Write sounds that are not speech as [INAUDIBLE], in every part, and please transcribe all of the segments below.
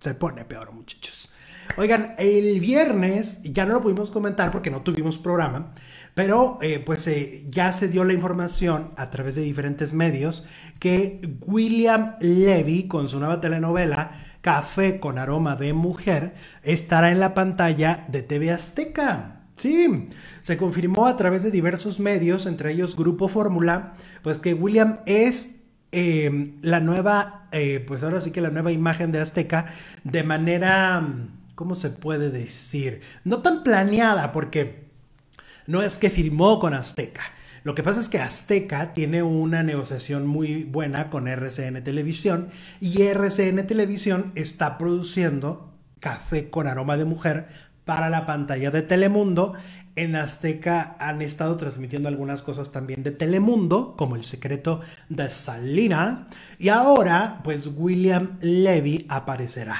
se pone peor, muchachos. Oigan, el viernes ya no lo pudimos comentar porque no tuvimos programa, pero eh, pues eh, ya se dio la información a través de diferentes medios que William Levy con su nueva telenovela Café con aroma de mujer estará en la pantalla de TV Azteca. Sí, se confirmó a través de diversos medios, entre ellos Grupo Fórmula, pues que William es Em, la nueva, eh, pues ahora sí que la nueva imagen de Azteca de manera, mm, ¿cómo se puede decir? No tan planeada, porque no es que firmó con Azteca. Lo que pasa es que Azteca tiene una negociación muy buena con RCN Televisión y RCN Televisión está produciendo café con aroma de mujer para la pantalla de Telemundo. En Azteca han estado transmitiendo algunas cosas también de Telemundo, como El secreto de Salina. Y ahora, pues William Levy aparecerá.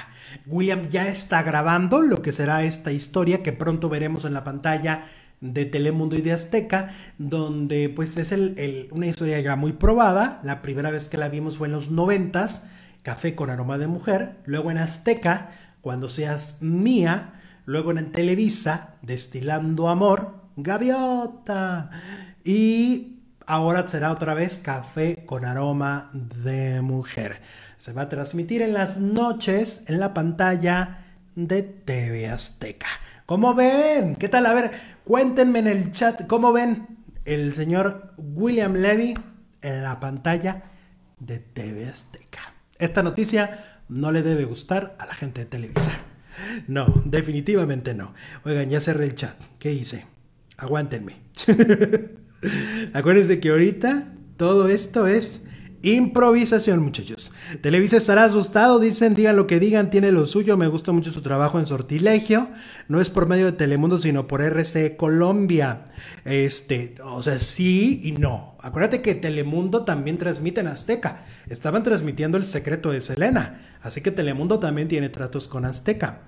William ya está grabando lo que será esta historia que pronto veremos en la pantalla de Telemundo y de Azteca, donde pues es una historia ya muy probada. La primera vez que la vimos fue en los noventas, Café con aroma de mujer. Luego en Azteca, cuando seas mía, Luego en Televisa, Destilando Amor, Gaviota. Y ahora será otra vez Café con Aroma de Mujer. Se va a transmitir en las noches en la pantalla de TV Azteca. ¿Cómo ven? ¿Qué tal? A ver, cuéntenme en el chat cómo ven el señor William Levy en la pantalla de TV Azteca. Esta noticia no le debe gustar a la gente de Televisa. No, definitivamente no. Oigan, ya cerré el chat. ¿Qué hice? Aguántenme. [LAUGHS] Acuérdense que ahorita todo esto es improvisación, muchachos. Televisa estará asustado, dicen, digan lo que digan, tiene lo suyo, me gusta mucho su trabajo en Sortilegio, no es por medio de Telemundo, sino por RC Colombia. Este, o sea, sí y no. Acuérdate que Telemundo también transmite en Azteca. Estaban transmitiendo El secreto de Selena, así que Telemundo también tiene tratos con Azteca.